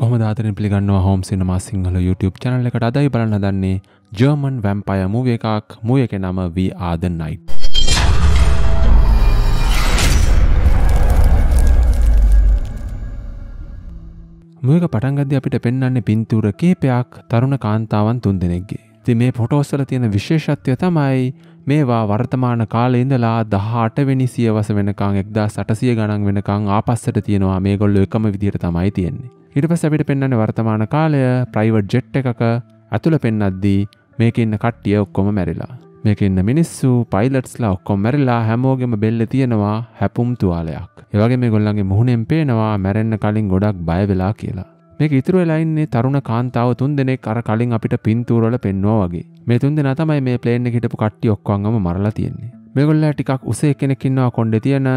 කොහම දාතරෙන් පිළිගන්නවා හෝම් සිනමා සිංහල YouTube චැනල එකට අදයි බලන්න දන්නේ ජර්මන් වැම්පය මූව එකක් මූය එක නම වී ආදන්නයි. මේක පටන්ගද අපිට පෙන්න්නේ පින්තූර කේපයක් තරුණ කාන්තාවන් තුන් දෙනෙක්ගේ. ති මේ පොටෝස්සල තියෙන විශේෂත්වය තමයි මේවා වර්තමාන කාලේ ඉඳලා 18 වෙනි සියවස වෙනකන් 1800 ගණන් වෙනකන් ආපස්සට තියෙනවා මේගොල්ලෝ එකම විදිහට තමයි තියෙන්නේ. ඊට පස්සේ අපිට පෙන්වන්නේ වර්තමාන කාලය ප්‍රයිවට් ජෙට් එකක ඇතුළ පෙන්වද්දී මේකේ ඉන්න කට්ටිය ඔක්කොම මැරිලා. මේකේ ඉන්න මිනිස්සු පයිලට්ස්ලා ඔක්කොම මැරිලා හැමෝගෙම බෙල්ලේ තියෙනවා හැපුම් තුවාලයක්. ඒ වගේ මේගොල්ලන්ගේ මුහුණෙන් පේනවා මැරෙන්න කලින් ගොඩක් බය වෙලා කියලා. මේක ඉතුරු වෙලා ඉන්නේ තරුණ කාන්තාව තුන් දෙනෙක් අර කලින් අපිට පින්තූරවල පෙන්වුවා වගේ. මේ තුන් දෙනා තමයි මේ ප්ලේන් එකේ හිටපු කට්ටිය ඔක්කොම මරලා තියෙන්නේ. මේගොල්ලෝ ටිකක් උසේ කෙනෙක් ඉන්නවා කොණ්ඩේ තියෙන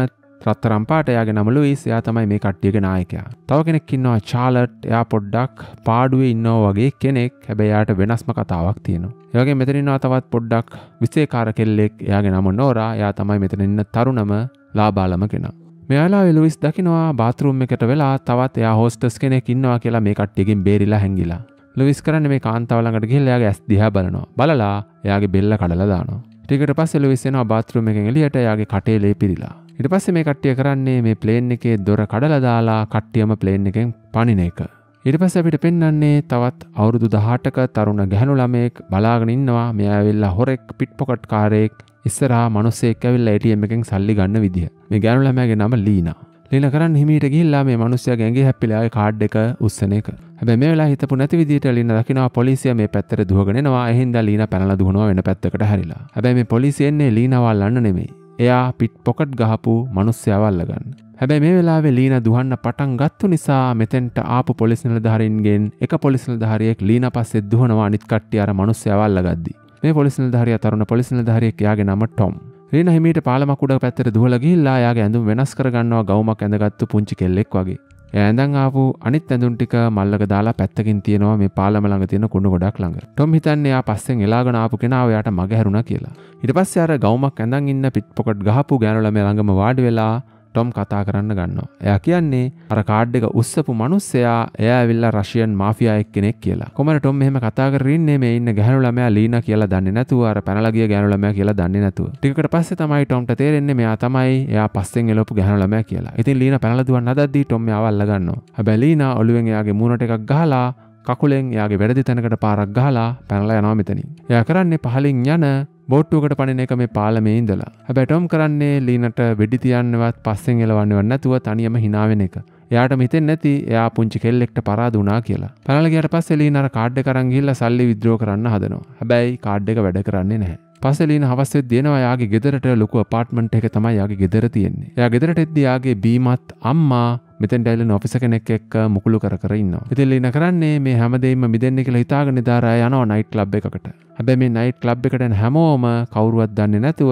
රත්තරම් පාට එයාගේ නම ලුයිස් එයා තමයි මේ කට්ටියගේ නායකයා. තව කෙනෙක් ඉන්නවා චාලට් එයා පොඩ්ඩක් පාඩුවේ ඉන්නවා වගේ කෙනෙක් හැබැයි එයාට වෙනස්ම කතාවක් තියෙනවා. ඒ වගේ මෙතන ඉන්නවා තවත් පොඩ්ඩක් විශේෂකාර කෙල්ලෙක් එයාගේ නම නෝරා එයා තමයි මෙතන ඉන්න තරුණම ලාබාලම කෙනා. මෙයාලා ලුවිස් දකිනවා බාතරුම් එකට වෙලා තවත් එයා හෝස්ටස් කෙනෙක් ඉන්නවා කියලා මේ කට්ටියකින් බේරිලා හැංගිලා ලුවිස් කරන්න මේ කාන්තාවලඟට ගිහිල්ලයාගේ ඇස් දිහා බලනවා බලලා එයාගේ බෙල්ල කඩලා දානවා ටිකට පස්සේ ලුවිස් එනවා බාත්‍රූම් එකෙන් එළියට එයාගේ කටේ ලේ පිරිලා ඊට පස්සේ මේ කට්ටිය කරන්නේ මේ ප්ලේන් එකේ දොර කඩලා දාලා කට්ටියම ප්ලේන් එකෙන් පනින එක ඉට පස අපිට පෙන්න්නේ තවත් අවුරුදු දහටක තරුණ ගැහනු ළමයෙක් බලාගෙන ඉන්නවා මෙයාවෙල්ලා හොරෙක් පිට්පොකට් කාරයෙක් ඉස්සරා මනුස්සෙක් ඇවිල්ල ඇටියම් එකෙන් සල්ලි ගන්න විදිහ මේ ගැනු ළමයගේ නම ලීන ලීන කරන්න හිමීට ගිල්ලා මේ මනුස්සය ගැගේ හැපිලාගේ කාඩ් එක උස්සන එක හැබැ මේ වෙලා හිතපු නැති විදිට ලින්න දකිනවා පොලිසිය මේ පැත්තර දුවගෙනවා එහින්ද ලීන පැනල දුවනවා වෙන පැත්තකට හැරිලා හැබැයි මේ පොලිසියෙන්නේ ලීනවල් අන්න නෙමෙයි එයා පිට් පොකට් ගහපු මනුස්්‍යවල්ලගන්න හැබැ මේ වෙලාවෙ ලීන දුහන්න පටන් ගත්තු නිසා මෙතැන්ට ආපු පොලිසිනල ධරින්ගෙන් එක පොලිසිනල ධරියෙක් ලීන පස්සෙ දුහනවා නිත්කට්ටිය අර මනුස්්‍යවල්ල ගද්දි මේ පොලිසිනල් ධරිය තරුණ පොලිසිනල් ධරියෙක් යාගේ නම ටොම් රේන හිමීට පාලමකුඩ පැත්තර දුහල ගිල්ලා යාගේ ඇඳුම් වෙනස් කරගන්නවා ගවමක් ඇඳගත්තු පුංචි කෙල්ලෙක් වගේ. ඇඳන් ආපු අනිත් ඇඳුම් ටික මල්ලක දාලා පැත්තකින් තියෙනවා මේ පාලම ළඟ තියෙන කුණු ගොඩක් ළඟ. ටොම් හිතන්නේ එයා පස්සෙන් එලාගෙන ආපු කෙනා ඔයාට මගහැරුණා කියලා. ඊට පස්සේ අර ගවමක් ඇඳන් ඉන්න පිට් පොකට් ගහපු ගෑනු ළමයා ළඟම වාඩි වෙලා ටොම් කතා කරන්න ගන්නවා. එයා කියන්නේ අර කාඩ් එක උස්සපු මනුස්සයා එයා ඇවිල්ලා රෂියන් මාෆියා එක්කෙනෙක් කියලා. කොමර ටොම් මෙහෙම කතා කරගෙන ඉන්නේ මේ ඉන්න ගැහැණු ළමයා ලීනා කියලා දන්නේ නැතුව අර පැනලා ගිය ගැහැණු ළමයා කියලා දන්නේ නැතුව. ටිකකට පස්සේ තමයි ටොම්ට තේරෙන්නේ මෙයා තමයි එයා පස්සෙන් එළවපු ගැහැණු ළමයා කියලා. ඉතින් ලීනා පැනලා දුවන් හදද්දී ටොම් මෙයාව අල්ල ගන්නවා. හැබැයි ලීනා ඔළුවෙන් එයාගේ මූණට එකක් ගහලා කකුලෙන් එයාගේ වැරදි තැනකට පාරක් ගහලා පැනලා යනවා මෙතනින්. එයා කරන්නේ පහලින් යන බෝට්ටුවකට පනින එක මේ පාලමේ ඉඳලා හැබැටොම් කරන්නේ ලීනට වෙඩි තියන්නවත් පස්සෙන් එලවන්නව නැතුව තනියම හිනාවෙන එක එයාට මිතෙන් නැති එයා පුංචි කෙල්ලෙක්ට පරාද වුණා කියලා පැනලගේට පස්සේ ලීනර කාඩ් කරන් ගිහිල්ලා සල්ලි විද්‍රෝ කරන්න හදනවා හැබැයි කාඩ් එක වැඩ කරන්නේ නැහැ පස්සේ ලීන හවස්සේ දෙනවා යාගේ ගෙදරට ලොකු අපාර්ට්මන්ට් එක තමයි යාගේ ගෙදර තියෙන්නේ එයා ගෙදරට එද්දී යාගේ බීමත් අම්මා මෙතන් ඩැල්ල නොෆිස කෙනෙක් එක් මුකුළු කර ඉන්න ඉතිල්ලි නකරන්නේ මේ හැමදේම මිදන්න කියලා හිතාගෙන නිධාරය යනවා නයිට් ලබ් එකට හැබැ මේ නයිට් ලබ් එකට හැමෝම කවරුවත් දන්න නැතුව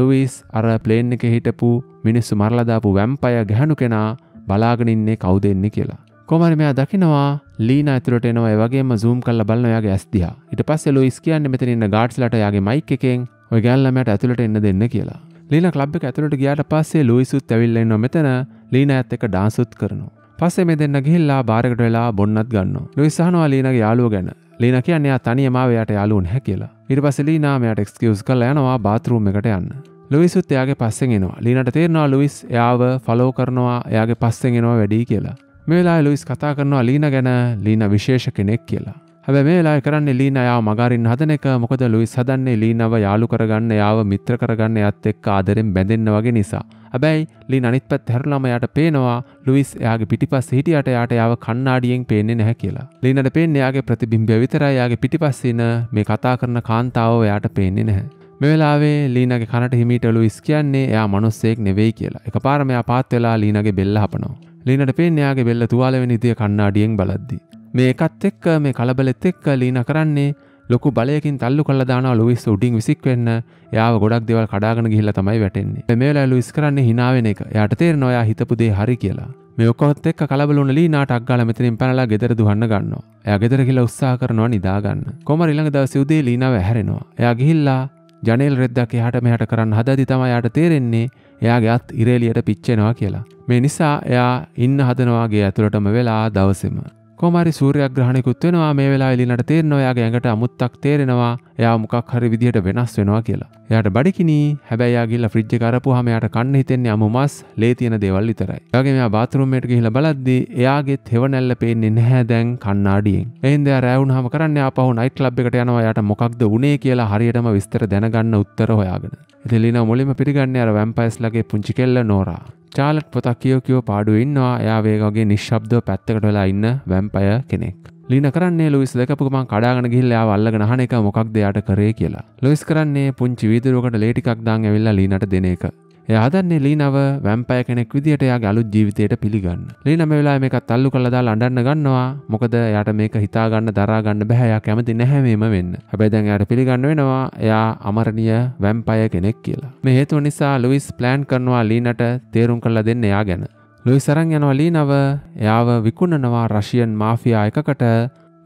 ලුවිස් අර ප්ලේන් එක හිටපු මිනිස්සු මරලදාපු වැම්පය ගැහනු කෙනා බලාගෙනඉන්නේ කවු දෙන්නේ කියලා. කොමර මෙයා දකිනවා ලීන ඇතුරට එනවා වගේම සූම් කල්ල බලන්නොයාගේ ඇස්දිහා ඉට පස්ස ලොයිස් කියන්න මෙතනන්න ගාඩ්ස්ලට යාගේ මයික් එකෙන් ඔය ගැල්ලමට ඇතුළට එන්න දෙන්න කියලා ලීන ලබ් ඇතුළට ගයාට පස්සේ ලුයිසුත් ඇවිල්ලෙන්න මෙතන ලීන ඇත් එක ඩාසුත් කරනවා පස්සේ මෙ දෙන්න ගිහිල්ලා බාරකට වෙලා බොන්නත් ගන්න ලුයිසාහනවා ලීනගේ යාලුව ගැන ලීන කියන්නේ තනියමාවයට යාලුවන් හැ කියලා ඉරිපස ලීනාමයට එක්ස්කියස් කල යනවා බාතරූම් එකට යන්න ලුවිසුත් එයාගේ පස්සෙන් එනවා ලීනට තේරෙනවා ලුවිස් එයාව ෆලෝ කරනවා එයාගේ පස්සෙන් එනවා වැඩි කියලා මේ වෙලාවේ ලුවිස් කතා කරනවා ලීන ගැන ලීන විශේෂ කෙනෙක් කියලා හැබැ මේලා කරන්නේ ලීන යාව මගරින් හදන එක මොකද ලුයිස් හදන්නේ ලීනව යාළු කරගන්න යාව මිත්‍ර කරගන්න යත් එක්ක ආදරෙන් බැඳෙන්න වගේ නිසා. හැබැයි ලීන අනිත් පැත්ත හැරලම යාට පේනවා ලුයිස් එයාගේ පිටිපස්සේ හිටියට යාට යාව කණ්ණාඩියෙන් පේන්නේ නැහැ කියලා. ලීනට පේන්නේ යාගේ ප්‍රතිබිම්බය විතරයි යාගේ පිටිපස්සේ ඉන මේ කතා කරන කාන්තාව එයාට පේන්නේ නැහැ. මෙවෙලාවේ ලීනගේ කනට හිමිටලු ඉස් කියන්නේ එයා මනුස්සෙක් නෙවෙයි කියලා. එකපාරම එයා පාත් වෙලා ලීනගේ බෙල්ල හපනවා. ලීනට පේන්නේ එයාගේ බෙල්ල තුවාල වෙන විදිය කණ්ණාඩියෙන් බලද්දි. මේකත් එක්ක මේ කලබලෙත් එක්ක ලීන කරන්නේ ලොකු බලයකින් තල්ලු කල්ල දානවා ලුවිස් උඩින් විසික් වෙන්න යාව ගොඩක් දෙවල් කඩාගෙන ගිහිල්ලා තමයි වැටෙන්නේ. මේ වෙලාවේ ලුවිස් කරන්නේ hina වෙන එක. එයාට තේරෙනවා එයා හිතපු දේ හරි කියලා. මේ ඔක්කොත් එක්ක කලබල වුණ ලීනාට අක්ගාලා මෙතනින් පැනලා ගෙදර දුවන්න ගන්නවා. එයා ගෙදර ගිහිල්ලා උත්සාහ කරනවා නිදා ගන්න. කොමර ඊළඟ දවසේ උදේ ලීනාව ඇහැරෙනවා. එයා ගිහිල්ලා ජනේල් රෙද්දක් එහාට මෙහාට කරන්න හදදි තමයි එයාට තේරෙන්නේ එයාගේ අත් ඉරේලියට පිච්චෙනවා කියලා. මේ නිසා එයා ඉන්න හදනවාගේ ඇතුළටම වෙලා දවසෙම කොමරි සූරයක්ග්‍රහණයකුත් වෙනවා මේ වෙලා එලිනට තේරෙන ඔයාගේ ඇඟට අමුත්තක් තේරෙනවා එයා මොකක් හරි විදිහට වෙනස් වෙනවා කියලා. එයාට බඩිකිනී හැබැයි එයා ගිහලා ෆ්‍රිජ් එක අරපුවාම එයාට කන්න හිතෙන්නේ අමු මස්, ලේ තියෙන දේවල් විතරයි. එයාගේ මෙයා බාත්රූම් එකට ගිහිල්ලා බලද්දී එයාගෙත් හෙවණැල්ල පේන්නේ නැහැ දැන් කණ්ණාඩියෙන්. එහෙනම් එයා රෑ වුණාම කරන්නේ ආපහු නයිට් ක්ලබ් එකට යනවා එයාට මොකක්ද උනේ කියලා හරියටම විස්තර දැනගන්න උත්තර හොයාගෙන. ඉතින් ලිනා මුලින්ම පිළිගන්නේ අර වැම්පයර්ස්ලාගේ පුංචි කෙල්ල නෝරා. චාලට් පොතක් කියෝ කියෝ පාඩු ඉන්නවා එයා වේගගේ නිශ්ශබ්දව පැත්තකට වෙලා ඉන්න වැම්පය කෙනෙක්. ලින කරන්නේ ලොවිස් දෙකපුකම කඩාගෙන ගිල්ලයා වල්ලග නහන එක මොකක් දෙයාට කරේ කියලා. ලොයිස් කරන්නේ පුංචි විදුරුවකට ලේටිකක් දාං ඇවිල්ලා ලීනට දෙන එක යහදන්නේ ලීනව වැම්පය කෙනෙක් විදිට යා ගලුත් ජීවිතයට පිළිගන්න ලීන මේ වෙලා මේක තල්ලු කළදා අඩන්න ගන්නවා මොකද යට මේක හිතාගන්න දරාගන්න බැහැයා කැමති නැහැවීම වෙන්න හැබැදැන් යට පිළිගන්න වෙනවා එයා අමරණිය වැම්පය කෙනෙක් කියලා මේ හේතුව නිසා ලුවිස් ප්ලෑන් කරනවා ලීනට තේරුම් කල්ලා දෙන්න එයා ගැන ලොයි සරං යනවා ලීනව එයාව විකුණනවා රශියන් මාෆියා එකකට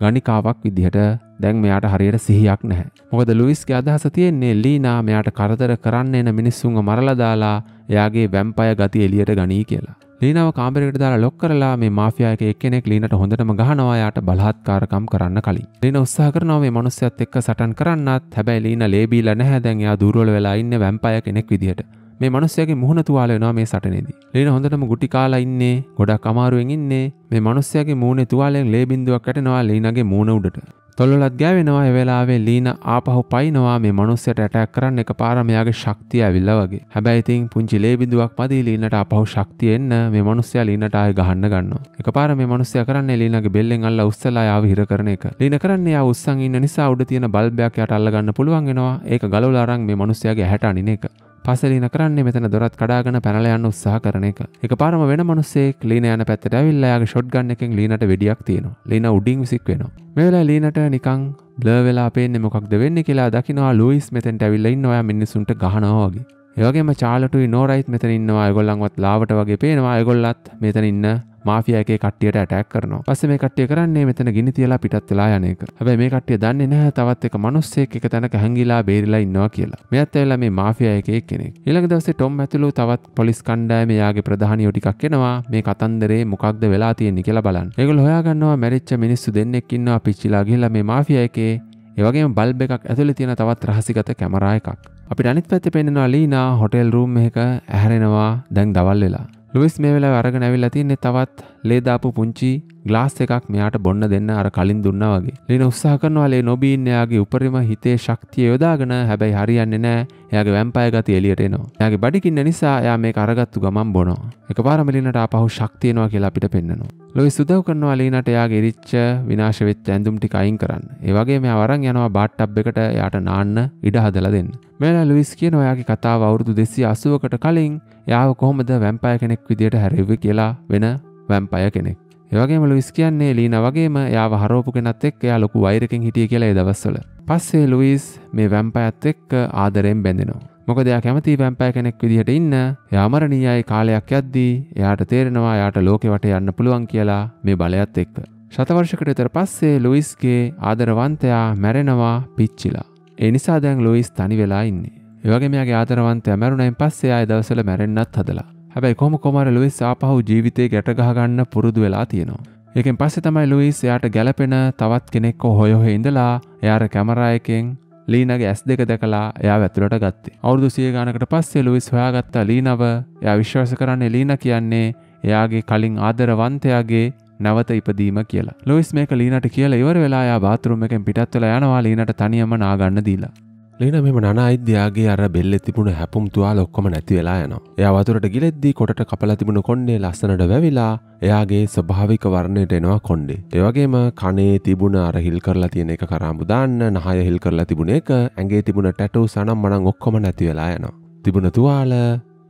ගනිකාවක් විදිහට දැන් මෙයාට හරියට සිහියක් නැහැ. මොකද ලුයිස්ගේ අදහස තියෙන්නේ ලීනා මෙයාට කරදර කරන්න එන මිනිස්සුන්ව මරලා දාලා එයාගේ වැම්පය ගති එළියට ගනී කියලා. ලීනාව කාමරයකට දාලා ලොක් කරලා මේ මාෆියා එකේ එක්කෙනෙක් ලීනට හොඳටම ගහනවා යාට බලාත්කාරකම් කරන්න කලින්. ලීන උත්සාහ කරනවා මේ මිනිස්සයත් එක්ක සටන් කරන්නත්. හැබැයි ලීන ලේබීලා නැහැ දැන් එයා දුර්වල වෙලා ඉන්නේ වැම්පයර් කෙනෙක් විදිහට. මේ මිනිස්සයාගේ මුහුණ තුවාල වෙනවා මේ සටනේදී. ලීන හොඳටම ගුටි කාලා ඉන්නේ, ගොඩක් අමාරුවෙන් ඉන්නේ. මේ මිනිස්සයාගේ මූණේ තුවාලයෙන් ලේ බින්දුවක් ඇටෙනවා ලීනගේ මූණ උඩට. තොල්ලොලත් ගෑවෙනවා එවෙලාවේ ලීන ආපහු පයිනවා මේ මනුස්සයට ඇටැක් කරන්න එක පාරමයාගේ ශක්තිය ඇවිල්ල වගේ හැබැයිතින් පුංචි ලේබිදුවක් පදී ලීනට අපහු ශක්තියෙන්න්න මේ මනුස්්‍ය ලීනට අය ගහන්න ගන්න එක පාර මේ මනුස්්‍ය කරන්න ලීනගේ බෙල්ලෙන් අල්ල උස්සලායාව හිර කරන එක ලීන කරන්නේ උත්සන් ඉන්න නිසා උඩ තියෙන බල්බයක් යට අල්ලගන්න පුළුවන්ගෙනවා ඒක ගලවලාරන් මේ මනුස්සයගේ හැට අනින එක පසලින කරන්නේ මෙතන දොරත් කඩාගෙන පැනල යන්න උත්සාහ කරන එක. එක පාරම වෙන මනුස්සෙක් ලීන යන පැත්තට ඇවිල්ලා යාගේ ෂොට්ගන් එකෙන් ලීනට වෙඩියක් තියෙනවා. ලීන උඩින් විසික් වෙනවා. මේ වෙලාවේ ලීනට නිකන් බ්ලර් වෙලා පේන්නේ මොකක්ද වෙන්නේ කියලා දකිනවා ලුයිස් මෙතෙන්ට ඇවිල්ලා ඉන්න ඔයා මිනිස්සුන්ට ගහනවා වගේ. ඒවගේම චාලටුයි නෝරයිත් මෙතන ඉන්නවා අයගොල්ලන්වත් ලාවට වගේ පේනවා අයගොල්ලත් මෙතන ඉන්න මාෆියගේ කට්ටියට ඇටැක් කරනවා. පස්සේ මේ කට්ටිය කරන්නේ මෙතන ගිනි තියලා පිටත් වෙලා යන එක. හැබැයි මේ කට්ටිය දන්නේ නැහැ තවත් එක මිනිස්සෙක් එක තැනක හැංගිලා බේරිලා ඉන්නවා කියලා. මෙයාත් ඇවිල්ලා මේ මාෆියා එකේ කෙනෙක්. ඊළඟ දවසේ ටොම් ඇතුළු තවත් පොලිස් කණ්ඩායමේ යාගේ ප්‍රධානියෝ ටිකක් එනවා මේ කතන්දරේ මොකක්ද වෙලා තියෙන්නේ කියලා බලන්න. ඒගොල්ලෝ හොයාගන්නවා මැරිච්ච මිනිස්සු දෙන්නෙක් ඉන්නවා පිච්චිලා ගිහලා මේ මාෆියා එකේ. ඒ වගේම බල්බ් එකක් ඇතුලේ තියෙන තවත් රහසිගත කැමරා එකක්. අපි අනිත් පැත්ත පෙන්ෙනවා ලීනා හොටෙල් රූම් එක ඇහැරෙනවා දැන් දවල් වෙලා ලුවිස් මේ වෙලා අරග නැවිල්ලා තින්නේ තවත් ලේදාපු පුංචි ග්ලාස් එකක් මෙයාට බොන්න දෙන්න අර කලින් දුන්න වගේ. ලේන උත්සාහ කරනවාලේ නොබීන් එයාගේ උපරිම හිතේ ශක්තිය යොදාගෙන හැබැයි හරියන්නේ නෑ. එයාගේ වැම්පය ගති එළියට එනවා. එයාගේ බඩිකින්න නිසා එයා මේක අරගත්තු ගමන් බොනවා. එකපාරම ලේනට ආපහු ශක්තියනවා කියලා අපිට පෙන්නනවා. ලොයිස් උදව් කරනවා ලේනට එයාගේ රිච්ච විනාශ වෙච්ච ඇඳුම් ටික අයින් කරන්න. ඒ වගේ මෙයා වරන් යනවා බාට්ටබ් එකට එයාට නාන්න ඉඩ හදලා දෙන්න. මේලා ලුවිස් කියන ඔයාගේ කතාව අවුරුදු දෙසි අසුවකට කලින් යාව කොහොමද වැම්පය කෙනෙක් විදියට හැරෙව්ව කියලා වෙන වැම්පය කෙනෙක්. ඒවගේම ලුයිස් කියන්නේ ලීන වගේම යාව හරෝපු කෙනත් එක් එයා ලොකු වෛරකින් හිටිය කියලා දවස්වල. පස්සේ ලුයිස් මේ වැම්පයත් එක්ක ආදරයෙන් බැඳෙනවා. මොකද එයා කැමති වැම්පෑ කෙනෙක් විදිහට ඉන්න යාමරණීයයි කාලයක් යද්දී එයාට තේරෙනවා යාට ලෝකෙ වට යන්න පුළුවන් කියලා මේ බලයත් එක්ක. ශතවර්ෂකට විතර පස්සේ ලුයිස්ගේ ආදරවන්තයා මැරෙනවා පිච්චිලා. ඒ නිසා දැන් ලුයිස් තනි වෙලා ඉන්නේ. ඒ වගේ මෙයාගේ ආදරවන්තයා මැරුණයින් පස්සේ ආය දවසවල මැරෙන්නත් හදලා. හැබැයි කොම කොමර ලුවිස් ආපහු ජීවිතේ ගැටගහගන්න පුරුදු වෙලා තියෙනවා. එකෙන් පස්සෙ තමයි ලුවිස් එයාට ගැලපෙන තවත් කෙනෙක්ක හොයොහෙ ඉඳලා එයාර කැමරා එකෙන් ලීනගේ ඇස් දෙක දැකලා එයා ඇතුළට ගත්තේ. අවුරුදු සිය ගණකට පස්සේ ලුවිස් හොයාගත්තා ලීනව එයා විශ්වාස කරන්නේ ලීන කියන්නේ එයාගේ කලින් ආදරවන්තයාගේ නැවත ඉපදීම කියලා. ලොවිස් මේක ලීනට කියලා ඉවර වෙලා යා බාත්‍රූම් එකෙන් පිටත් වෙලා යනවා ලීනට තනියම නාගන්න දීලා. ලීන මෙම නනායිද්‍යයාගේ අර බෙල්ල තිබුණ හැපුම් තුවා ලොක්කොම නැති වෙලා යනවා. එයා වතුරට ගිලෙද්දී කොට කපලා තිබුණ කොන්නේ ලස්සනට වැවිලා එයාගේ ස්වභාවික වර්ණයට එනවා කොන්්ඩේ. ඒවගේම කනේ තිබුණ අර හිල් කරලා තියෙන එක කරාමුදාන්න නහය හිල් කරලා තිබුණ එක ඇගේ තිබුණ ටැටු සනම් මනං ඔක්කොම නැති වෙලා යනවා. තිබුණ තුවාල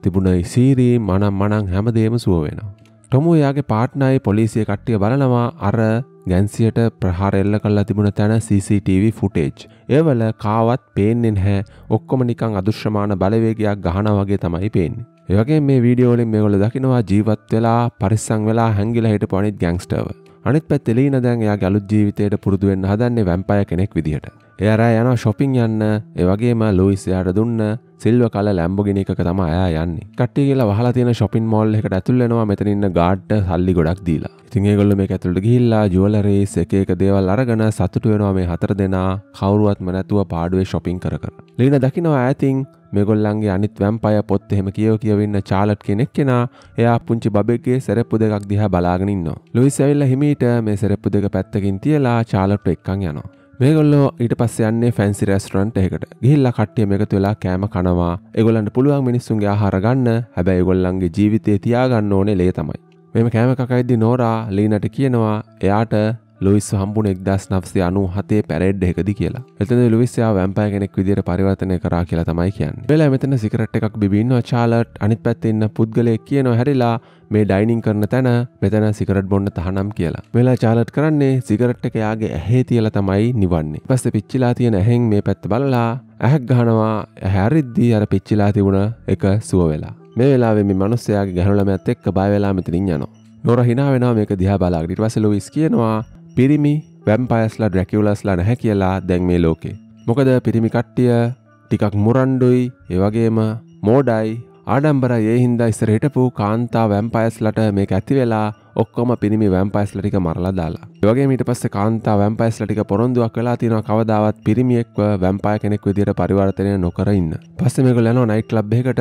තිබුණ ඉසීරී මනම් මනං හැමදේම සුව වෙනවා. ටොමු එයාගේ පාට්නයි පොලිසිය කට්ටිය බලනවා අර ගැන්සියට ප්‍රහාරෙල්ල කල්ලා තිබුණ තැන CCTV ෆුටේජ්. ඒවල කාවත් පේන්නෙන් හැ ඔක්කොම නිකං අදුශ්‍රමාන බලවේගයක් ගහන වගේ තමයි පේෙන්. ඒවගේ මේ වීඩියෝලින් මේගොල දකිනවා ජීවත් වෙලා පරිස්සං වෙලා හැංගිල හිට පොනිත් ගැංස්ටව. අනිත් පැත්තලීන දැන් එයා ගැලුත් ජීවිතයට පුරදුවෙන් හදන්නේ වැම්පය කෙනෙක් විදිහට. එයරෑ යන ශොපින් යන්න ඒවගේම ලොයිස් යාට දුන්න සිල්ව කල ලැම්බගෙනක තම අයා යන්න කට්ටි කියලා වහලා තියෙන ශොපින් මෝල් එකට ඇතුල්ලෙනවා මෙතනන්න ගාඩ්ඩ සල්ලි ගොඩක් දීලා ඉතින් ඒගොල්ලෝ මේක ඇතුළට ගිහිල්ලා ජුවලරීස් එක එක දේවල් අරගෙන සතුටු වෙනවා මේ හතර දෙනා කවුරුවත්ම නැතුව පාඩුවේ shopping කර කර. ලීනා දකිනවා ඈතින් මෙගොල්ලන්ගේ අනිත් වැම්පය පොත් එහෙම කියව කියවන්න චාලට් කෙනෙක් කෙනා එයා පුංචි බබෙක්ගේ සැරප්පු දෙකක් දිහා බලාගෙනන්නවා. ලොයිස් ඇවිල්ල හිමීට මේ සැරප්පු දෙක පැත්තකින් තියලා චාලට් එක්කන් යනවා. මේගොල්ලෝ ඊට පස්සයන්නේ ෆැන්සි රැස්ටරන්ට් එකට ගිහිල්ල කට්ටිය එකතු වෙලා කෑම කනවා එගොලන්ට පුළුවන් මිනිස්සුන්ගේ ආහාර ගන්න හැබැයි ගොල්ලන්ගේ ජීවිතය තියාගන්න ඕනේ ලේ තමයි. මෙම කෑම කකයිද්දි නෝරා ලීනට කියනවා එයාට ලුයිස් හම්බුණ එක්දස් නවසේ අනු හතේ පැරෙඩ් එකදි කියලා එතන ලුවිස්යා වැම්පය කෙනෙක් විදිර පරිවර්තනය කරා කියලා තමයි කියන්න වෙලා මෙතන සිකරට් එකක් බිබින්න චාලට් අනිත් පැත්තඉන්න පුද්ගලය කියනො හැරිලා මේ ඩයිනිං කරන තැන මෙතැන සිකරට් බොන්න තහනම් කියලා වෙලා චාලට් කරන්නේ සිකරට් එක යාගේ ඇහේ තියල තමයි නිවන්නේ පස්ස පිච්චිලා තියෙන ඇහෙන් මේ පැත්ත බලලා ඇහැක් ගහනවා හැරිද්දී අර පිච්චිලා තිබුණ එක සුව වෙලා මේ වෙලාවේ මේ මනුස්සයාගේ ගැහණු ළමයාත් එක්ක බය වෙලා මෙතනින් යනවා. නෝරා hina වෙනවා මේක දිහා බලාගෙන. ඊට පස්සේ ලුයිස් කියනවා පිරිමි වැම්පයර්ස්ලා ඩ්‍රැකියුලාස්ලා නැහැ කියලා දැන් මේ ලෝකේ. මොකද පිරිමි කට්ටිය ටිකක් මුරණ්ඩුයි, ඒ වගේම මෝඩයි, ආඩම්බරයි ඒ හින්දා ඉස්සර හිටපු කාන්තා වැම්පයර්ස්ලට මේක ඇති වෙලා ඔක්කොම පිරිමි වැම්පයිස් ලටික මරලා දාලා. ඒවගේ මීට පස්සේ කාන්තා වැම්පයිස් ලටික පොරොන්දුවක් වෙලා තියෙනවා කවදාවත් පිරිමියෙක්ව වැම්පය කෙනෙක් විදිහට පරිවර්තනය නොකර ඉන්න. පස්සේ මේගොල්ලෝ යනවා නයිට් ක්ලබ් එකකට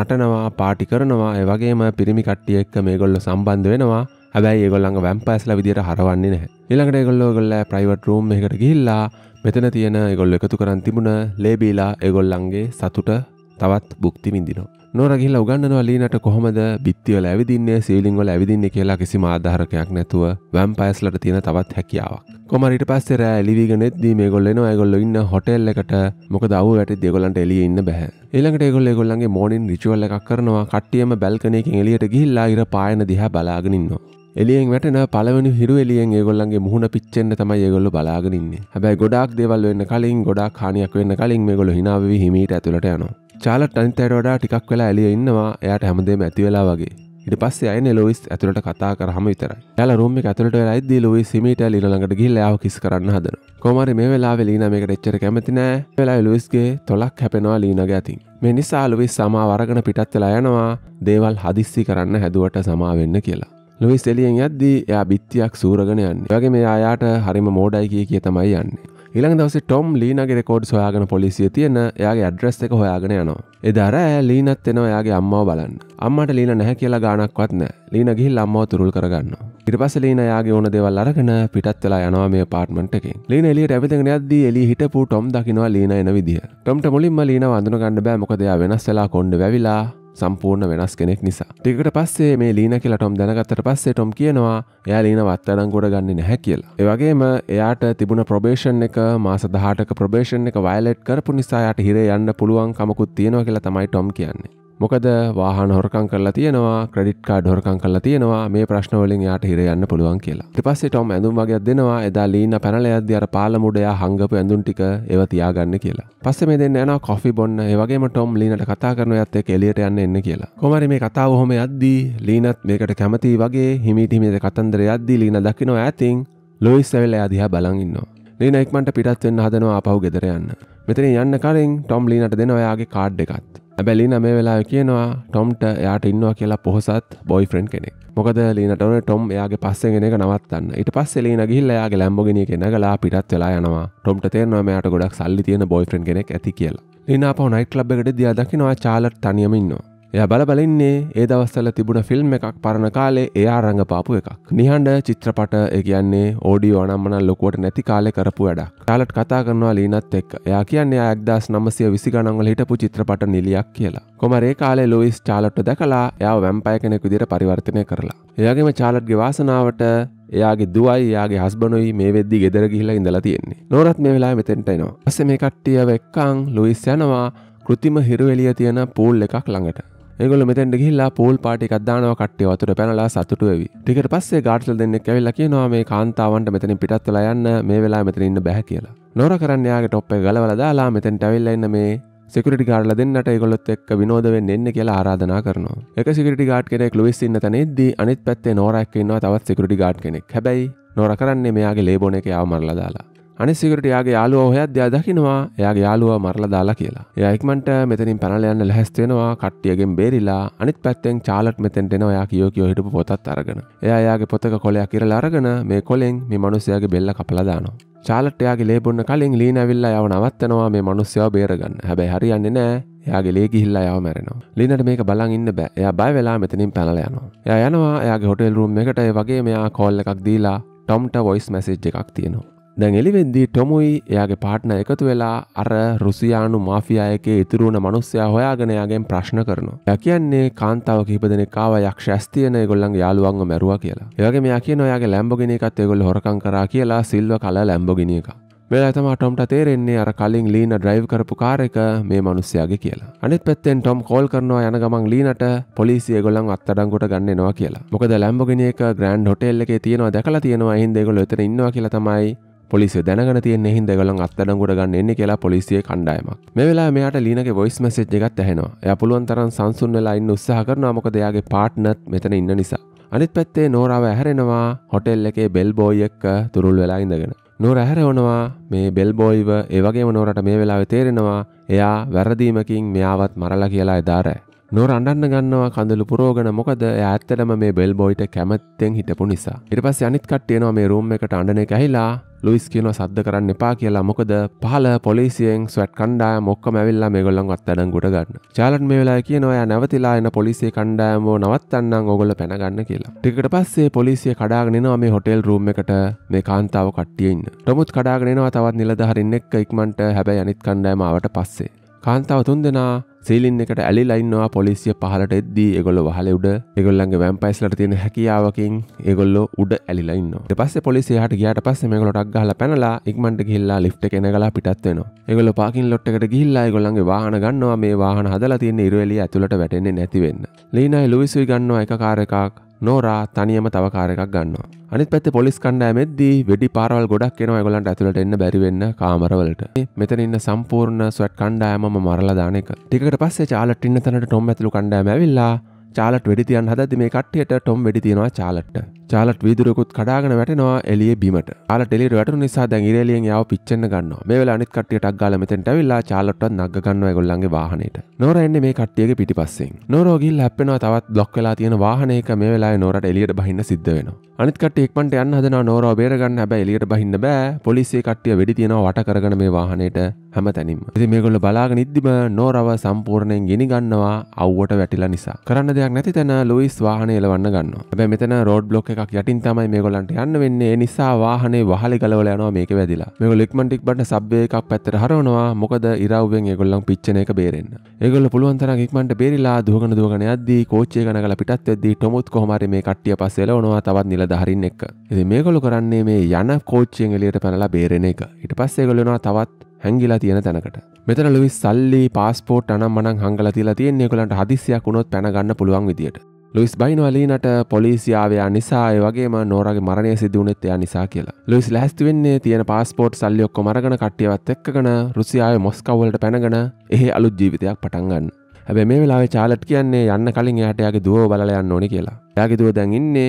නටනවා පාටි කරනවා ඒ වගේම පිරිමි කට්ටිය එක්ක මේගොල්ලෝ සම්බන්ධ වෙනවා. හැබැයි ඒගොල්ලන්ගේ වැම්පයිස්ලා විදිහට හරවන්නේ නැහැ. ඊළඟට ඒගොල්ලෝ ඒගොල්ලෝ ප්‍රයිවට් රූම් එකකට ගිහිල්ලා මෙතන තියෙන ඒගොල්ලෝ එකතු කරන් තිබුණ ලේබීලා ඒගොල්ලන්ගේ සතුට තවත් භුක්ති විඳිනවා. නොරගිල් උගන්නනවා ලීනට කොහොමද බිත්තිවල ඇවිදින්නේ සීලිංවල ඇවිදින්නේ කියලා කිසි ආධාරකයක් නැතුව වැම්පයස්ලට තියෙන තවත් හැකියාවක්. කොමරිට පස්සේ රෑ එලිවිගෙනෙද්දී මේගොල්ලෙනවා ඒගොල්ලෝ ඉන්න හොටෙල් එකට මොකද අවු වැටි දෙගොල්ලන්ට එළියේ ඉන්න බෑ. ඊළඟට ඒගොල්ලෝ ඒගොල්ලන්ගේ මෝර්නින් රිචුවල් එකක් කරනවා කට්ටියම බැල්කනියකින් එළියට ගිහිල්ලා ඉර පායන දිහා බලාගෙන ඉන්නවා. එලියෙන් වැටන පළවනි හිරු එලියෙන් ඒගොල්ලන්ගේ මුහුණ පිච්චෙන්න්න තමයි ඒගොල්ලු බලාගෙනන්නේ හැබැයි ගොඩක් දෙවල් වෙන්න කලින් ගොඩක් හානියක් වෙන්න කලින් මේගොල හිනාවවි හිමීට ඇතුළට යනවා චාලට අනිතයට වඩා ටිකක් වෙලා ඇලිය ඉන්නවා එයාට හැමදේම ඇති වෙලා වගේ ඉට පස්ස අයන ලොවිස් ඇතුළට කතා කරහම විතර යාල රෝම ඇතුළට ඇද ලොවයි සිමට ලිනළඟට ගිල් යාව කිස් කරන්න හදන කොමරි මේ වෙලා ලීන මේකට එච්චර කැමති නෑ වෙලා ලුවිස්ගේ තොලක් හැපෙනවා ලීනග ඇතින් මේ නිසා ලොවිස් සමා වරගන පිටත්වෙලා යනවා දේවල් හදිස්සි කරන්න හැදුවට සමාවෙන්න කියලා ලොවිස් එලියෙන් ඇද්දී එයා බිත්තියක් සූරගෙන යන්න වගේ මේ අයාට හරිම මෝඩයි කිය කිය තමයි යන්නේ ඉළං දවස ටොම් ලීනගේ රෙකෝඩ් සොයාගෙන පොලිසිය තියන එයාගේ ඇඩ්‍රස් එක හොයාගෙන යනවා. එදාර ඇ ලීනත් එනවා එයාගේ අම්මව බලන්න. අම්මට ලීන නැහැ කියලා ගානක්වත් නෑ. ලීන ගිහිල් අම්මව තුරුල් කරගන්න. ඊට පස්සේ ලීන එයාගේ ඕන දේවල් අරගෙන පිටත් වෙලා යනවා මේ අපාර්ට්මන්ට් එකෙන්. ලීන එළියට ඇවිදගෙන යද්දී එළිය හිටපු ටොම් දකින්නවා ලීන එන විදිය. ටොම්ට මුලින්ම ලීනව අඳුන ගන්න බෑ මොකද එයා වෙනස් වෙලා කොණ්ඩේ වැවිලා සම්පූර්ණ වෙනස් කෙනෙක් නිසා. ටිකට පස්සේ මේ ලීන කියලා ටොම් දැනගත්තට පස්සේ ටොම් කියනවා එයා ලීන වත්තඩංගොඩ ගන්න නැහැ කියලා. ඒ වගේම එයාට තිබුණ ප්‍රොබේෂන් එක මාස 18ක ප්‍රොබේෂන් එක වයලට් කරපු නිසා යාට හිරේ යන්න පුළුවන් කමකුත් තියෙනවා කියලා තමයි ටොම් කියන්නේ. මොකද වාහන හොරකං කරලා තියෙනවා ක්‍රඩිට් කාඩ් හොරකං කරලා තියෙනවා මේ ප්‍රශ්නවලින් යාට හිර යන්න පුළුවන් කියලා ඊට පස්සේ ටොම් ඇඳුම් වගේක් දෙනවා එදා ලීන පැනලා යද්දී අර පාලමුඩ එයා හංගපු ඇඳුම් ටික ඒව තියාගන්න කියලා පස්සේ මේ දෙන්න යනවා කොෆි බොන්න ඒ වගේම ටොම් ලීනට කතා කරන යත් එක්ක එළියට යන්න එන්න කියලා කොහමරි මේ කතාව ඔහොම යද්දී ලීනත් මේකට කැමති වගේ හිමීටිමේ කතන්දර යද්දී ලීන දකිනවා ඇතින් ලොයිස් ඇවිල්ලා එයා දිහා බලන් ඉන්නවා ලීන එක්මට පිටත් වෙන්න හදනවා ආපහු ගෙදර යන්න. මෙතන යන්න කලින් ටොම් ලීනට දෙන ඔයාගේ කාඩ් එකත්. හැබැ ලීන මේ වෙලා කියනවා ටොම්ට එයාට ඉන්නවා කියලා පොහසත් බොයි ෆ්‍රෙන්් කෙනෙක් මොකද ලීනටන ටොම් එයාගේ පස්සෙන් එක නවත්තන්න ඉට පස්ස ලීන ගිල්ල යාගේ ලැම්බගෙන කෙනගලා පිටත් වෙලා යනවා ටොම්ට තේරනවා මෙයාට ගොඩක් සල්ලි තියෙන බොයි ෆ්‍රෙන්් කෙනෙක් ඇති කියලා ලිනාපහ නයිට ලබ් එකට දිය දකිනවා චාලට් තනියමින්නවා එය බලබලින්නේ ඒ දවස්සල තිබුණ ෆිල්ම් එකක් පරණ කාලේ එයා රඟපාපු එකක් නිහඬ චිත්‍රපට කියන්නේ ඕඩියෝ අනම්මන ලොකුවට නැති කාලෙ කරපු වැඩක් ටලට් කතා කරනවා ලීනත් එක් එයා කියන්නේ අයක්දස් නමසය විසි ගණන්වල හිටපු චිත්‍රපට නිලියක් කියලා කොමරේ කාලේ ලොයිස් චාලට්ට දැකලා එයා වැම්පය කෙනෙක් විදිර පරිවර්තනය කරලා එයාගේම චාලට්ගේ වාසනාවට එයාගේ දුවයි යාගේ හස්බනුයි මේ වෙද්දි ගෙදර ගිහිලා ඉඳලා තියෙන්නේ නොරත් මේ වෙලා මෙතෙන්ට එනවා පස්සේ මේ කට්ටිය එක්කං ලුයිස් යනවා කෘතිම හිරුවෙලිය තියෙන පූල් එකක් ළඟට ගොල මෙතැට ගහිල්ලා පෝල් පාටි කදදානාව කට්ටේ වතුර පැනලා සතුට වෙවි ටිකට පස්සේ ගාටල් දෙන්න කැවිල්ල කියනවා මේ කාන්තාවන්ට මෙතන පිටත්වල යන්න මේ වෙලා මෙතන ඉන්න බැහැ කියලා නොර කරන්නයාගේ ටොප්ප ගලවල දාලා මෙතැන් ටැවිල්ල එන්න මේ සිකට ගාඩල දෙන්නට ගොත් එක් විනෝදවෙන් එන්න කියලා ආරාධනා කරනවා එක සිකට ගාඩ් කෙනෙක් ලොවිස් ඉන්න තනෙද්දී අනිත් පැත්තේ නෝරක් ඉන්නවා තවත් සිකට ගාඩ් කෙනෙක් හැබැයි නොර කරන්නේ මෙයාගේ ලේබෝන එක යාමරලා දාලා අනිසිකට යාගේ යාලුව හොයත් දයා දකිනවා එයාගේ යාලුව මරලා දාලා කියලා එයා ඉක්මන්ට මෙතනින් පැනල යන්න ලැහැස්තිවෙනවා කට්ටියගෙන් බේරිලා අනිත් පැත්තෙන් චාලට් මෙතෙන්ටෙන ඔයා කියෝ කියෝ හිටපු පොතත් අරගෙන එයා යාගේ පොතක කොලයක් ඉරලා අරගෙන මේ කොලෙන් මේ මනුස්සයාගේ බෙල්ල කපලා දානවා චාලට්ටයාගේ ලේබොන්න කලින් ලීනැවිල්ල යව නවත්තනවා මේ මනුස්්‍යයාව බේරගන්න හැබැ හරියන්නේ නෑ යාගේ ලේගිහිල්ල යව මැරෙනවා ලිනට මේක බලන් ඉන්න බෑ එයා බය වෙලා මෙතනින් පැනලයනවා එය යනවා එයාගේ හොටෙල් රුම් එකට වගේ මෙයා කෝල්ල එකක් දීලා ටොම්ට වොයිස් මැසිජ් එකක් තියෙනවා දැන් එලිවෙද්දී ටොමුයි එයාගේ පාට්න එකතු වෙලා අර රුසියානු මාෆියයකේ ඉතුරුවන මනුස්්‍යයා හොයාගෙනයාගෙන් ප්‍රශ්න කරනවා. ය කියන්නේ කාන්තාව කිහිප දෙනෙකාව යක්ෂ ඇස්තියන ගොල්ලන් යාලුවන්ග මැරුව කියලා. ඒගේ මෙයා කියන ඔයාගේ ලැම්බගෙනකත් එගොල් හොරකං කරා කියලා සිල්ව කල ලැම්බගෙනක. වෙලා තම ටොම්ට තේරෙන්නේ අර කලින් ලීන ඩ්‍රයිව් කරපු කාරක මේ මනුස්්‍යයාගේ කියලා අනිත් පැත්තෙන් ටොම් කෝල් කරනවා යන ගමන් ලීනට පොලිසිය ගොලන් අත්තඩංගොට ගන්නවා කියලා මොකද ලැම්බගෙනක ග්‍රන්් හොටෙල්ලේ තියෙනවා දැකලා තියෙනවා හින්දෙගොල එතර ඉන්නවා කියලා තමයි පොලිසිය දැනගන තියෙන් හිද ගලන් අත්තඩගුට ගන්න එන්නේ කියලා පොලිසිය කණ්ඩායමක් මේ වෙලා මෙයාට ලීනගේ වොයිස් මැසෙජ් එකත් ඇහෙනවා එය පුළුවන් තරන් සංසුන් වෙලා ඉන්න උත්සාහ කරනවා මොකද එයාගේ පාට්නත් මෙතන ඉන්න නිසා අනිත් පැත්තේ නෝරාව ඇහැරෙනවා හොටෙල් එකේ බෙල් බෝයි එක්ක තුරුල් වෙලා ඉඳගෙන නොර ඇහැරවනවා මේ බෙල්බෝයිව ඒවගේම නෝරට මේ වෙලාව තේරෙනවා එයා වැරදීමකින් මෙයාවත් මරලා කියලා එදාරෑ නොර අඩන්න ගන්නවා කඳලු පුරෝගන මොකද ඇත්තටම මේ බෙල් බොයිට කැමත්තෙන් හිටපු නිසා ඉරිපස් අනිත් කට්ටියනවා මේ රූම් එකට අඩන කැහිලා ලුයිස් කියන සද්ද කරන්න එපා කියලා මොකද පහල පොලිසියෙන් ස්වැට් කණ්ඩා මොක්ක මැවිල්ලා මේගොල්ලන් අත්තඩන් ගොඩ ගන්න චාලන් මේ වෙලා කියනොයා නැවතිලා එන පොලිසිය කණ්ඩායමෝ නවත්තන්න ඔගොල පැනගන්න කියලා ටිකට පස්සේ පොලිසිය කඩාගෙනවා මේ හොටෙල් රූම් එකට මේ කාන්තාව කට්ටියන්න ටොමුත් කඩාගෙනවා තවත් නිලධහරින්නෙක් එක්මට හැබැයි අනිත් කණ්ඩෑමාවට පස්සේ කාන්තාව තුන්දෙනා සීලින්නකට ඇලිලයින්නවා පොලිසිය පහලට එද්දී එගොල්ල වහල උඩ එගොල්ලන්ගේ වැම්පයිස්ලට තියෙන හැකියාවකින් එගොල්ලෝ උඩ ඇලිලයින්න පස්ස පොලිසිහට ගයාට පස්ස මේගොලොටක් ගහල පැනලා ඉක්මට ගිල්ලා ලිට් කෙනගලා පිටත්වෙන එගොල පාකින් ලොට්කට ගිල්ලා එගොල්ලන්ගේ වාහන ගන්නවා මේ වාහන හදලා තියෙන ඉරුවලිය ඇතුළට වැටෙන්නේ නැතිවෙන්න ලීනයි ලුවිසුයි ගන්නවා එක කාරකක් නෝරා තනියම තව කාරයක් ගන්නවා අනිත් පැත්ත පොලිස් කණ්ඩෑමෙද්දී වැඩි පාරවල් ගොඩක් එනවා ඒගොල්ලන්ට ඇතුළට එන්න බැරි වෙන්න කාමරවලට මෙතන ඉන්න සම්පූර්ණ ස්වැට් කණ්ඩායමම මරලා දාන එක ටිකකට පස්සේ චාලට් ඉන්න තැනට ටොම් ඇතුළු කණ්ඩායම ඇවිල්ලා චාලට් වෙඩි තියන්න හදද්දි මේ කට්ටියට ටොම් වෙඩි තියනවා චාලට්ට චාලට විදුරකුත් කඩාගෙන වැටෙනවා එලිය බිමට ආල ටෙලි වැටු නිසා දැන් ඉරලියෙන් යාව පිච්චෙන්න ගන්නවා මේ වෙලාව අනිත් කට්ටියට අක් ගාලා මෙතෙන්ට ඇවිල්ලා චාලට්ටවත් නග්ග ගන්නවා ඒගොල්ලන්ගේ වාහනේට නෝරා එන්නේ මේ කට්ටියගේ පිටිපස්සෙන් නෝරෝ ගිහිල්ලා හැප්පෙනවා තවත් බ්ලොක් වෙලා තියෙන වාහනයක මේ වෙලාවේ නෝරට එළියට බහින්න සිද්ධ වෙනවා අනිත් කට්ටිය එක්මන්ට යන්න හදනවා නෝරව බේරගන්න හැබැයි එළියට බහින්න බෑ පොලිසිය කට්ටිය වෙඩි තියනවා වට කරගෙන මේ වාහනේට හැම තැනින්ම. ඉතින් මේගොල්ලෝ බලාගෙන ඉද්දිම නෝරව සම්පූර්ණයෙන් ගෙනි ගන්නවා අවුවට වැටිලා නිසා. කරන්න දෙයක් නැති තැන ලුයිස් වාහනේ එලවන්න ගන්නවා. හැබැයි මෙතන රෝඩ් බ්ලොක් එකක් එකක් යටින් තමයි මේගොල්ලන්ට යන්න වෙන්නේ ඒ නිසා වාහනේ වහලි ගලවලා යනවා මේක වැදිලා. මේගොල්ලෝ ඉක්මනට ඉක්මනට සබ්වේ එකක් පැත්තට හරවනවා මොකද ඉරව්වෙන් ඒගොල්ලන් පිච්චෙන එක බේරෙන්න. ඒගොල්ලෝ පුළුවන් තරම් ඉක්මනට බේරිලා දුවගෙන දුවගෙන යද්දී කෝච්චිය ගණ ගලා පිටත් වෙද්දී ටොමුත් කොහොම හරි මේ කට්ටිය පස්සේ එලවනවා තවත් නිලධාරීන් එක්ක. ඉතින් මේගොල්ලෝ කරන්නේ මේ යන කෝච්චියෙන් එළියට පැනලා බේරෙන එක. ඊට පස්සේ ඒගොල්ලෝ එනවා තවත් හැංගිලා තියෙන තැනකට මෙතන ලොවිස් සල්ලි පාස්පෝට් අනම් මනං හංගලා තියලා තියෙන්නේ ඒගොල්ලන්ට හදිස්සියක් වුණොත් පැනගන්න පුළුවන් විදියට ලොයිස් බයිනවලීනට පොලිසියාවයා නිසාය වගේම නෝරගේ මරණය සිදුවනෙත් එයා නිසා කියලා ලොයිස් ලැස්තිවෙන්නේ තියෙන පස්පෝට් සල්ලියොක්කො මරගන කට්ටියවත් එක්කන රුසියාව මොස්කවලට පැනගෙන එහි අලුත් ජීවිතයක් පටන්ගන්න හැබැ මේ වෙලාවේ චාලට් කියන්නේ යන්න කලින් එයාට යාගේ දුව බලයන්න ඕනි කියලා යාගේ දුව දැන් ඉන්නේ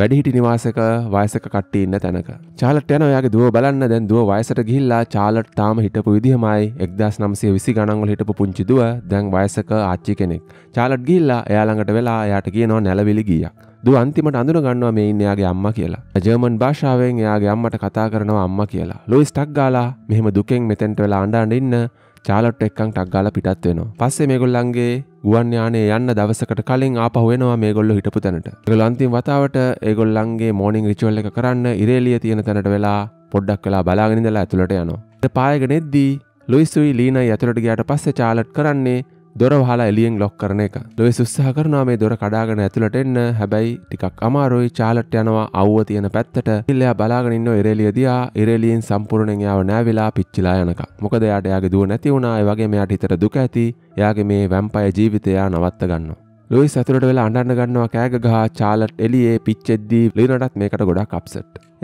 වැඩිහිටි නිවාසක වයසක කට්ටි ඉන්න තැනක. චාලට් යන ඔයාගේ දුව බලන්න දැන් දුව වයසට ගිහිල්ලා චාලට් තාම හිටපු විදිහමයි 1920 ගණන්වල හිටපු පුංචි දුව දැන් වයසක ආච්චි කෙනෙක්. චාලට් ගිහිල්ලා එයා ළඟට වෙලා එයාට කියනවා නැලවිලි ගීයක්. දුව අන්තිමට අඳුන ගන්නවා මේ ඉන්න එයාගේ අම්මා කියලා. ජර්මන් භාෂාවෙන් එයාගේ අම්මට කතා කරනවා අම්මා කියලා. ලොයිස් ටක් ගාලා මෙහෙම දුකෙන් මෙතෙන්ට වෙලා අඬන ඉන්න චාලට් එක්කන් ටක් ගාලා පිටත් වෙනවා. පස්සේ මේගොල්ලන්ගේ ගුවන් යානේ යන්න දවසකට කලින් ආපහු එනවා මේගොල්ලෝ හිටපු තැනට. ඒගොල්ලෝ අන්තිම වතාවට ඒගොල්ලන්ගේ මෝර්නින් රිචුවල් එක කරන්න ඉරේලිය තියෙන තැනට වෙලා පොඩ්ඩක් වෙලා බලාගෙන ඉඳලා ඇතුළට යනවා. පායගෙන එද්දී ලුයිස්තුයි ලීනයි ඇතුළට ගියාට පස්සේ චාලට් කරන්නේ දොර හලා එලියෙන් ලොක් කරන එක ලොවෙ උත්සාහ කරනවා මේ දොර කඩාගෙන ඇතුළට එන්න හැබැයි ටිකක් අමාරුයි චාලට් යනවා අව්ව තියෙන පැත්තට ඉල්ලයා බලාගෙන ඉන්න ඉරෙලිය දියා ඉරෙලියෙන් සම්පූර්ණයෙන් යාව නෑවිලා පිච්චිලා යනක මොකද එයාට එයාගේ දුව නැති වුණා ඒ වගේම එයාට හිතට දුක ඇති එයාගේ මේ වැම්පය ජීවිතය නවත්ත ගන්නවා ලොයි සතුරට වෙලා අඩන්න ගන්නවා කෑග ගහ චාලට් එලියේ පිච්චෙද්දී ලීනටත් මේකට ගොඩක් අප්සට්.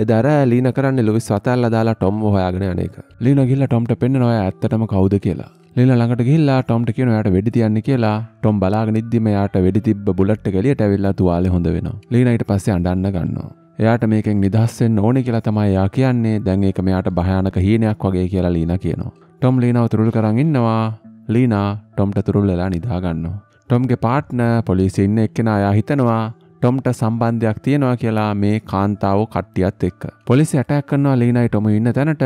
එදර ලීන කරන්න ලොවිස් වතල්ල දාලා ටොම් හොයාගෙන අනෙක ලීන ගිල්ල ටොම්ට පෙන්න්න නොය ඇත්තටම කවුද කියලා ලීලා ළඟට ගිහිල්ලා ටොම්ට කියන යාට වෙඩි තියන්න කියලා ටොම් බලාගෙන ඉද්දිම යාට වෙඩි තිබ්බ බුලට් එක එළියට ඇවිල්ලා තුවාලේ හොඳ වෙනවා. ලීනා ඊට පස්සේ අඬන්න ගන්නවා. එයාට මේකෙන් නිදහස් වෙන්න ඕනේ කියලා තමයි එයා කියන්නේ. දැන් ඒක මෙයාට භයානක හීනයක් වගේ කියලා ලීනා කියනවා. ටොම් ලීනාව තුරුල් කරන් ඉන්නවා. ලීනා ටොම්ට තුරුල් වෙලා නිදා ගන්නවා. ටොම්ගේ පාට්න පොලිසිය ඉන්න එක්කෙනා එයා හිතනවා ටොම්ට සම්බන්ධයක් තියෙනවා කියලා මේ කාන්තාව කට්ටියත් එක්ක. පොලිසි ඇටැක් කරනවා ලීනයි ටොම ඉන්න තැනට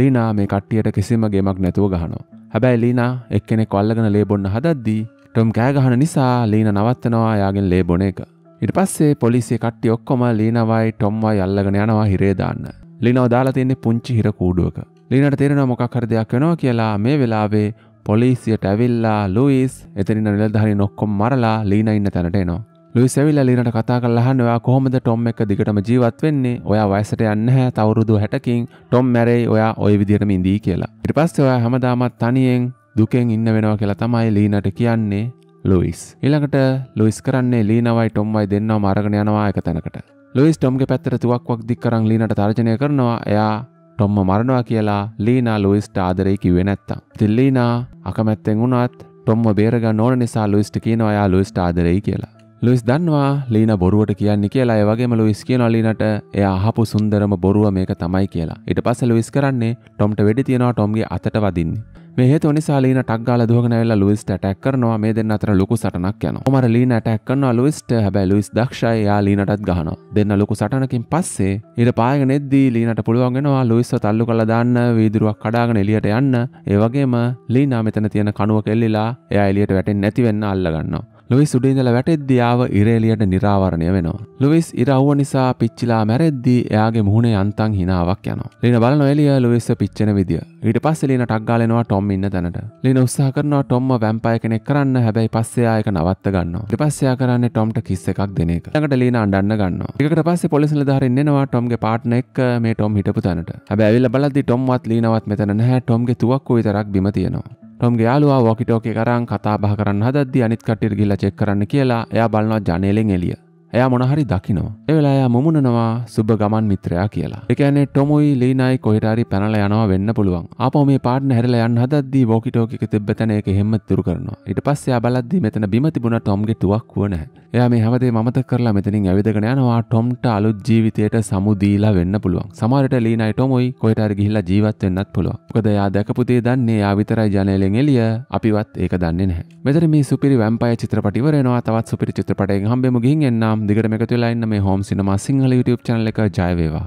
ලීනා මේ කට්ටියට කිසිම ගේමක් නැතුව ගහනවා. හැබැයි ලීනා එක්කෙනෙක් අල්ලගෙන ලේබොන්න හදද්දී ටොම් කෑගහන නිසා ලීන නවත්තනවා යාගෙන් ලේබොන එක. ඉට පස්සේ පොලිසිය කට්ටි ඔක්කොම ලීනවයි ටොම්වයි අල්ලගෙන යනවා හිරේදාන්න. ලිනව දාලා තියන්නේ පුංචි හිර කූඩුවක. ලීනට තේරෙන මොකක් හරි දෙයක් වෙනවා කියලා මේ වෙලාවේ පොලිසියට ඇවිල්ලා ලුයිස් එතනින්න නිලධහරි නොක්කොම් මරලා ලීන ඉන්න තැනට එනවා. ලුයි සැවිල් ලීනට කතා කල් අහන්න ඔයා කොහොමද ටොම් එක දිගටම ජීවත් වෙන්නේ ඔයා වයසට යන්න හැ තවුරුදු හැටකින් ටොම් මැරෙයි ඔයා ඔය විදිහටම ඉඳී කියලා. ඊට පස්සේ ඔයා හැමදාමත් තනියෙන් දුකෙන් ඉන්න වෙනවා කියලා තමයි ලීනට කියන්නේ ලුයිස්. ඊළඟට ලුයිස් කරන්නේ ලීනවයි ටොම්වයි දෙන්නවම අරගෙන යනවා එක තැනකට. ලුයිස් ටොම්ගේ පැත්තට තුවක්වක් දික් කරන් ලීනට තර්ජනය කරනවා එයා ටොම්ම මරනවා කියලා ලීනා ලුයිස්ට ආදරේ කිව්වේ නැත්තම්. ඉතින් ලීනා අකමැත්තෙන් වුණත් ටොම්ම බේරගන්න ඕන නිසා ලුයිස්ට කියනවා එයා ලුයිස්ට ආදරෙයි කියලා. ලොයිස් දන්නවා ලීන බොරුවට කියන්න කියලා ඒවගේම ලොයිස් කියන ලීනට එය අහපු සුන්දරම බොරුව මේක තමයි කියලා ඉට පස ලොයිස් කරන්නේ ටොම්ට වැඩි තියෙනවා ටොම්ගේ අතට වදින්නේ මෙහෙතු නිසා ලීන ටක්ගාල දුවගෙන ඇවිල්ලා ලුයිස්ට ඇටැක් කරනවා මේ දෙන්න අතර ලොකු සටනක් යනවා. ඔමර ලීන ඇටැක් කරනවා ලුයිස්ට හැබැයි ලුයිස් දක්ෂයි එයා ලීනටත් ගහනවා. දෙන්න ලොකු සටනකින් පස්සේ ඊට පායගෙන එද්දී ලීනට පුළුවන් වෙනවා ලුයිස්ව තල්ලු කරලා දාන්න වීදුරුවක් කඩාගෙන එළියට යන්න. ඒ වගේම ලීනා මෙතන තියෙන කණුව කෙල්ලිලා එයා එළියට වැටෙන්නේ නැති වෙන්න අල්ලගන්නවා. ලොවිස් උඩින්දල වැටෙද්දියාව ඉරේලියට නිරාවරණය වෙනවා. ලොවිස් ඉරව්ව නිසා පිච්චිලා මැරෙද්දී එයාගේ මුහුණේ අන්තං හිනාවක් යනවා. ලින බලන එලිය ලොවිස්ස පිච්චෙන විදිය. ඊට පස්සේ ලින ටක් ගාලෙනවා ටොම් ඉන්න තැනට. ලින උත්සාහ කරනවා ටොම්ව වැම්පයර් කෙනෙක් කරන්න හැබැයි පස්සේ ආයෙක නවත්ත ගන්නවා. ඊට පස්සේ ආ කරන්නේ ටොම්ට කිස් එකක් දෙන එක. ළඟට ලින අඬන්න ගන්නවා. ටිකකට පස්සේ පොලිස් නිලධාරීන් එනවා ටොම්ගේ පාර්ට්නර් එක්ක මේ ටොම් හිටපු තැනට. හැබැයි ඇවිල්ලා බලද්දි ටොම්වත් ලීනවත් මෙතන නැහැ ටොම්ගේ තුවක්කුව විතරක් බිම තියෙනවා. ටොම්ගේ යාලුවා වොකිටෝකේ කරන් කතා බහ කරන්න හදද්දි අනිත් කට්ටියට ගිහිල්ලා චෙක් කරන්න කියලා එයා බලනවා ජනේලෙන් එළිය. එයා මොන හරි දකිනවා. ඒ වෙලාව එයා මුමුණනවා සුබ ගමන් මිත්‍රයා කියලා. ඒ කියන්නේ ටොමුයි ලීනායි කොහෙට හරි පැනලා යනවා වෙන්න පුළුවන්. ආපහු මේ පාඩන හැරිලා යන්න හදද්දි වොකිටෝකේ තිබ්බ තැන ඒක හැමතිරු කරනවා. ඊට පස්සේ එයා බලද්දි මෙතන බිම තිබුණා ටොම්ගේ තුවක්කුව නැහැ. එයා මේ හැමදේ මතක කරලා මෙතනින් ඇවිදගෙන යනවා ටොම්ට අලුත් ජීවිතයට සමුදීලා වෙන්න පුළුවන්. සමහරට ලීනයි ටොමොයි කොහෙට හරි ගිහිල්ලා ජීවත් වෙන්නත් පුළුවන්. මොකද එයා දැකපු දේ දන්නේ එයා විතරයි ජනේලෙන් එළිය. අපිවත් ඒක දන්නේ නැහැ. මෙතන මේ සුපිරි වැම්පයර් චිත්‍රපට ඉවර වෙනවා. තවත් සුපිරි චිත්‍රපටයකින් හම්බෙමු ගිහින් එන්නම්. දිගටම එකතු වෙලා ඉන්න මේ හෝම් සිනමා සිංහල YouTube channel එක ජය වේවා.